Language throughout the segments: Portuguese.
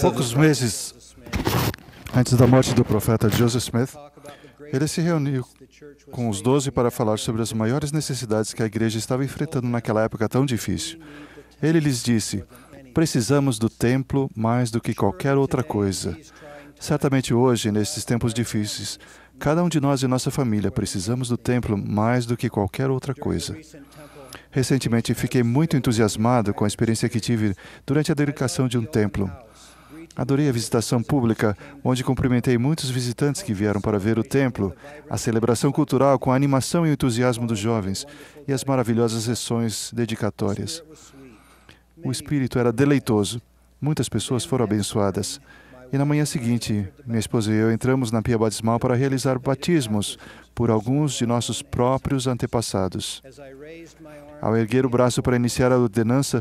Poucos meses antes da morte do profeta Joseph Smith, ele se reuniu com os doze para falar sobre as maiores necessidades que a igreja estava enfrentando naquela época tão difícil. Ele lhes disse: Precisamos do templo mais do que qualquer outra coisa. Certamente hoje, nestes tempos difíceis, cada um de nós e nossa família precisamos do templo mais do que qualquer outra coisa. Recentemente fiquei muito entusiasmado com a experiência que tive durante a dedicação de um templo. Adorei a visitação pública, onde cumprimentei muitos visitantes que vieram para ver o templo, a celebração cultural com a animação e o entusiasmo dos jovens e as maravilhosas sessões dedicatórias. O espírito era deleitoso. Muitas pessoas foram abençoadas. E na manhã seguinte, minha esposa e eu entramos na pia batismal para realizar batismos por alguns de nossos próprios antepassados. Ao erguer o braço para iniciar a ordenança,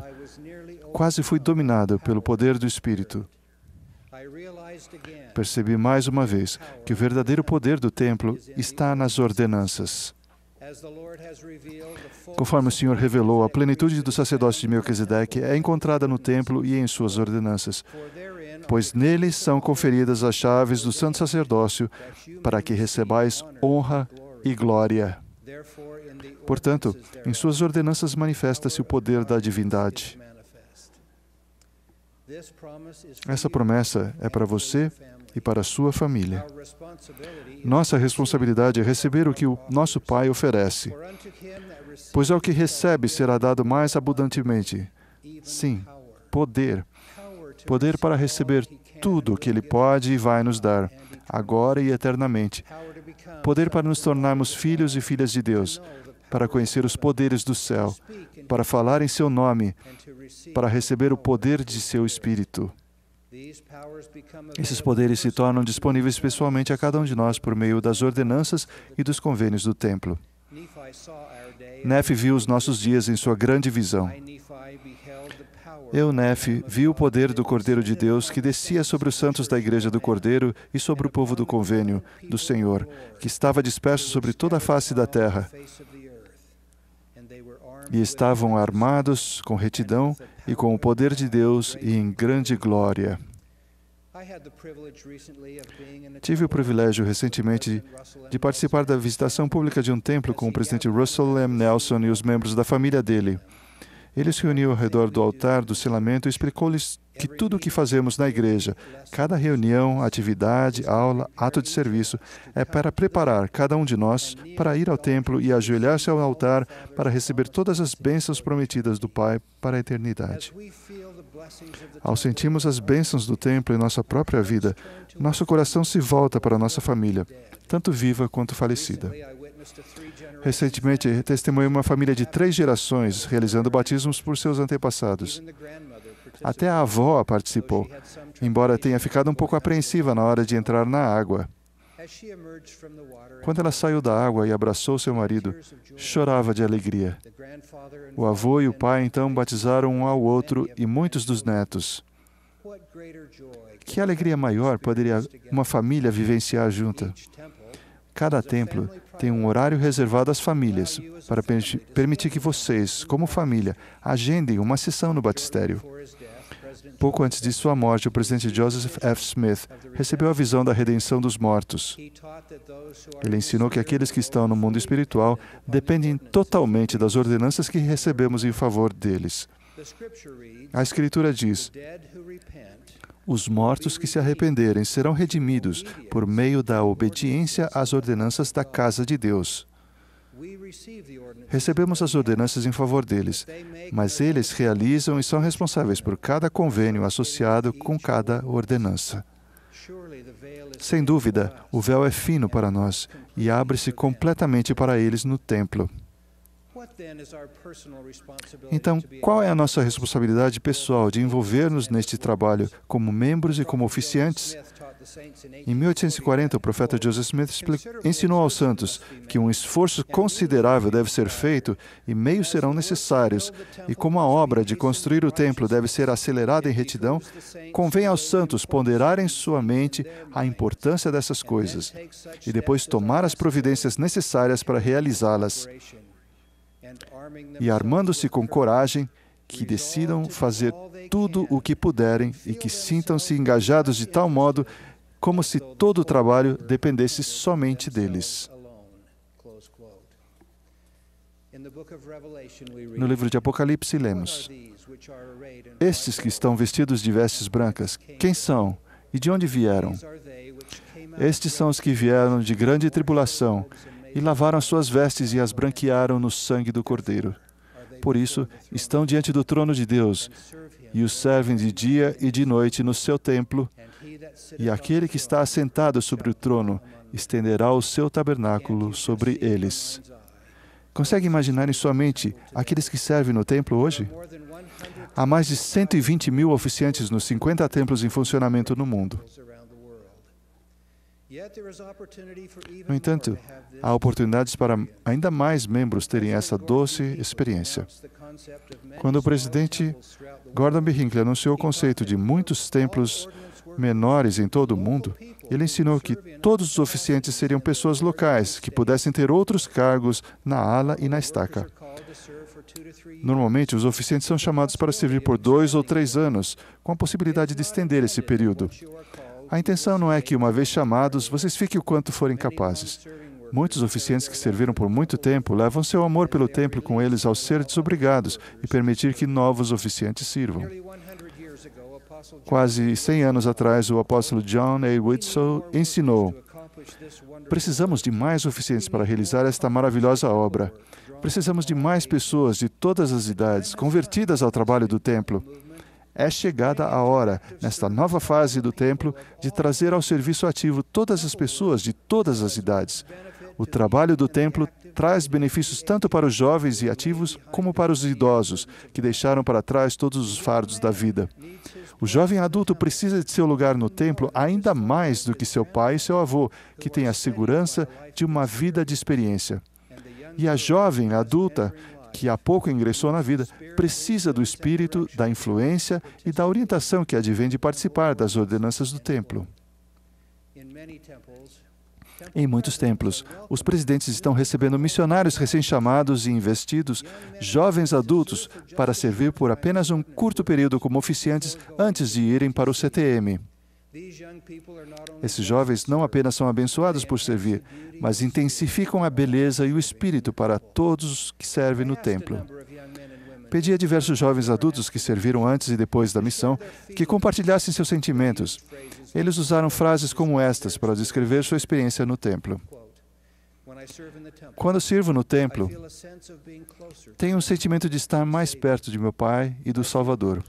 quase fui dominado pelo poder do Espírito. Percebi mais uma vez que o verdadeiro poder do templo está nas ordenanças. Conforme o Senhor revelou, a plenitude do sacerdócio de Melquisedeque é encontrada no templo e em suas ordenanças pois nele são conferidas as chaves do santo sacerdócio, para que recebais honra e glória. Portanto, em suas ordenanças manifesta-se o poder da divindade. Essa promessa é para você e para a sua família. Nossa responsabilidade é receber o que o nosso Pai oferece, pois ao que recebe será dado mais abundantemente. Sim, poder poder para receber tudo o que Ele pode e vai nos dar, agora e eternamente, poder para nos tornarmos filhos e filhas de Deus, para conhecer os poderes do céu, para falar em Seu nome, para receber o poder de Seu Espírito. Esses poderes se tornam disponíveis pessoalmente a cada um de nós por meio das ordenanças e dos convênios do templo. Nefe viu os nossos dias em sua grande visão. Eunef viu o poder do Cordeiro de Deus que descia sobre os santos da Igreja do Cordeiro e sobre o povo do convênio do Senhor, que estava disperso sobre toda a face da terra. E estavam armados com retidão e com o poder de Deus e em grande glória. Tive o privilégio recentemente de participar da visitação pública de um templo com o presidente Russell M. Nelson e os membros da família dele. Ele se reuniu ao redor do altar do selamento e explicou-lhes que tudo o que fazemos na igreja, cada reunião, atividade, aula, ato de serviço, é para preparar cada um de nós para ir ao templo e ajoelhar-se ao altar para receber todas as bênçãos prometidas do Pai para a eternidade. Ao sentirmos as bênçãos do templo em nossa própria vida, nosso coração se volta para nossa família, tanto viva quanto falecida. Recentemente, testemunhei uma família de três gerações realizando batismos por seus antepassados. Até a avó participou, embora tenha ficado um pouco apreensiva na hora de entrar na água. Quando ela saiu da água e abraçou seu marido, chorava de alegria. O avô e o pai então batizaram um ao outro e muitos dos netos. Que alegria maior poderia uma família vivenciar junta? Cada templo tem um horário reservado às famílias para permitir que vocês, como família, agendem uma sessão no batistério. Pouco antes de sua morte, o presidente Joseph F. Smith recebeu a visão da redenção dos mortos. Ele ensinou que aqueles que estão no mundo espiritual dependem totalmente das ordenanças que recebemos em favor deles. A Escritura diz: Os mortos que se arrependerem serão redimidos por meio da obediência às ordenanças da casa de Deus. Recebemos as ordenanças em favor deles, mas eles realizam e são responsáveis por cada convênio associado com cada ordenança. Sem dúvida, o véu é fino para nós e abre-se completamente para eles no templo. Então, qual é a nossa responsabilidade pessoal de envolver-nos neste trabalho como membros e como oficiantes? Em 1840, o profeta Joseph Smith ensinou aos santos que um esforço considerável deve ser feito e meios serão necessários, e como a obra de construir o templo deve ser acelerada em retidão, convém aos santos ponderar em sua mente a importância dessas coisas e depois tomar as providências necessárias para realizá-las e, armando-se com coragem, que decidam fazer tudo o que puderem e que sintam-se engajados de tal modo como se todo o trabalho dependesse somente deles. No livro de Apocalipse, lemos: Estes que estão vestidos de vestes brancas, quem são e de onde vieram? Estes são os que vieram de grande tribulação e lavaram as suas vestes e as branquearam no sangue do Cordeiro. Por isso, estão diante do trono de Deus e o servem de dia e de noite no seu templo. E aquele que está assentado sobre o trono estenderá o seu tabernáculo sobre eles. Consegue imaginar em sua mente aqueles que servem no templo hoje? Há mais de 120 mil oficiantes nos 50 templos em funcionamento no mundo. No entanto, há oportunidades para ainda mais membros terem essa doce experiência. Quando o presidente Gordon B. Hinckley anunciou o conceito de muitos templos menores em todo o mundo, ele ensinou que todos os oficiantes seriam pessoas locais que pudessem ter outros cargos na ala e na estaca. Normalmente, os oficiantes são chamados para servir por dois ou três anos, com a possibilidade de estender esse período. A intenção não é que, uma vez chamados, vocês fiquem o quanto forem capazes. Muitos oficiantes que serviram por muito tempo levam seu amor pelo templo com eles ao ser desobrigados e permitir que novos oficiantes sirvam. Quase 100 anos atrás, o apóstolo John A. Whitsell ensinou: Precisamos de mais oficiantes para realizar esta maravilhosa obra. Precisamos de mais pessoas de todas as idades convertidas ao trabalho do templo é chegada a hora, nesta nova fase do templo, de trazer ao serviço ativo todas as pessoas de todas as idades. O trabalho do templo traz benefícios tanto para os jovens e ativos como para os idosos, que deixaram para trás todos os fardos da vida. O jovem adulto precisa de seu lugar no templo ainda mais do que seu pai e seu avô, que tem a segurança de uma vida de experiência. E a jovem adulta que há pouco ingressou na vida, precisa do espírito, da influência e da orientação que advém de participar das ordenanças do templo. Em muitos templos, os presidentes estão recebendo missionários recém-chamados e investidos, jovens adultos, para servir por apenas um curto período como oficiantes antes de irem para o CTM. Esses jovens não apenas são abençoados por servir, mas intensificam a beleza e o espírito para todos que servem no templo. Pedi a diversos jovens adultos que serviram antes e depois da missão que compartilhassem seus sentimentos. Eles usaram frases como estas para descrever sua experiência no templo. Quando sirvo no templo, tenho um sentimento de estar mais perto de meu Pai e do Salvador.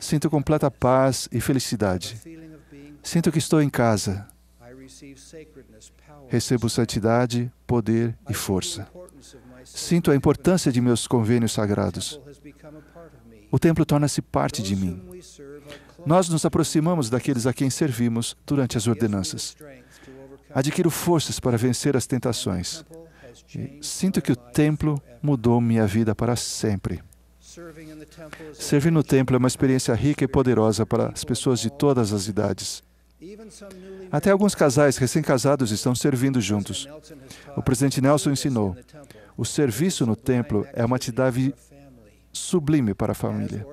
Sinto completa paz e felicidade. Sinto que estou em casa. Recebo santidade, poder e força. Sinto a importância de meus convênios sagrados. O templo torna-se parte de mim. Nós nos aproximamos daqueles a quem servimos durante as ordenanças. Adquiro forças para vencer as tentações. Sinto que o templo mudou minha vida para sempre. Servir no templo é uma experiência rica e poderosa para as pessoas de todas as idades. Até alguns casais recém-casados estão servindo juntos. O presidente Nelson ensinou: o serviço no templo é uma atividade sublime para a família.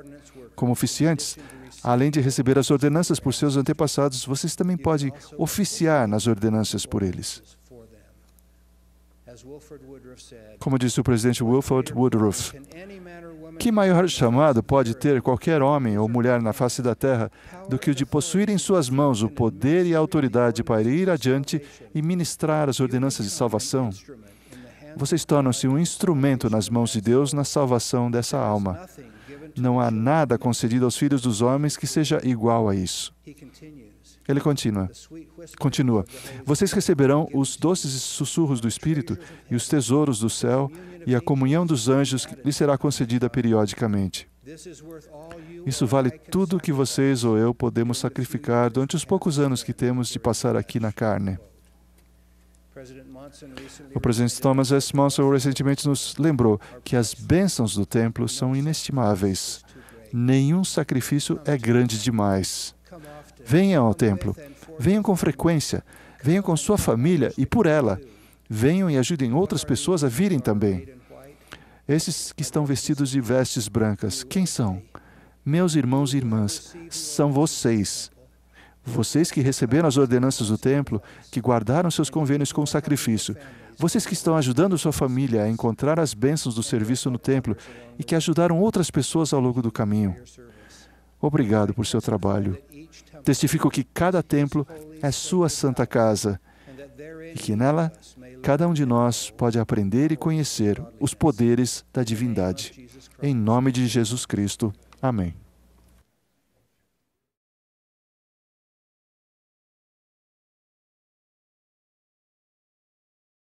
Como oficiantes, além de receber as ordenanças por seus antepassados, vocês também podem oficiar nas ordenanças por eles. Como disse o presidente Wilford Woodruff, que maior chamado pode ter qualquer homem ou mulher na face da terra do que o de possuir em suas mãos o poder e a autoridade para ir adiante e ministrar as ordenanças de salvação? Vocês tornam-se um instrumento nas mãos de Deus na salvação dessa alma. Não há nada concedido aos filhos dos homens que seja igual a isso. Ele continua. Continua. Vocês receberão os doces sussurros do Espírito e os tesouros do céu, e a comunhão dos anjos lhe será concedida periodicamente. Isso vale tudo o que vocês ou eu podemos sacrificar durante os poucos anos que temos de passar aqui na carne. O presidente Thomas S. Monson recentemente nos lembrou que as bênçãos do templo são inestimáveis. Nenhum sacrifício é grande demais. Venham ao templo, venham com frequência, venham com sua família e por ela. Venham e ajudem outras pessoas a virem também. Esses que estão vestidos de vestes brancas, quem são? Meus irmãos e irmãs, são vocês. Vocês que receberam as ordenanças do templo, que guardaram seus convênios com o sacrifício, vocês que estão ajudando sua família a encontrar as bênçãos do serviço no templo e que ajudaram outras pessoas ao longo do caminho. Obrigado por seu trabalho. Testifico que cada templo é sua santa casa e que nela cada um de nós pode aprender e conhecer os poderes da divindade. Em nome de Jesus Cristo. Amém.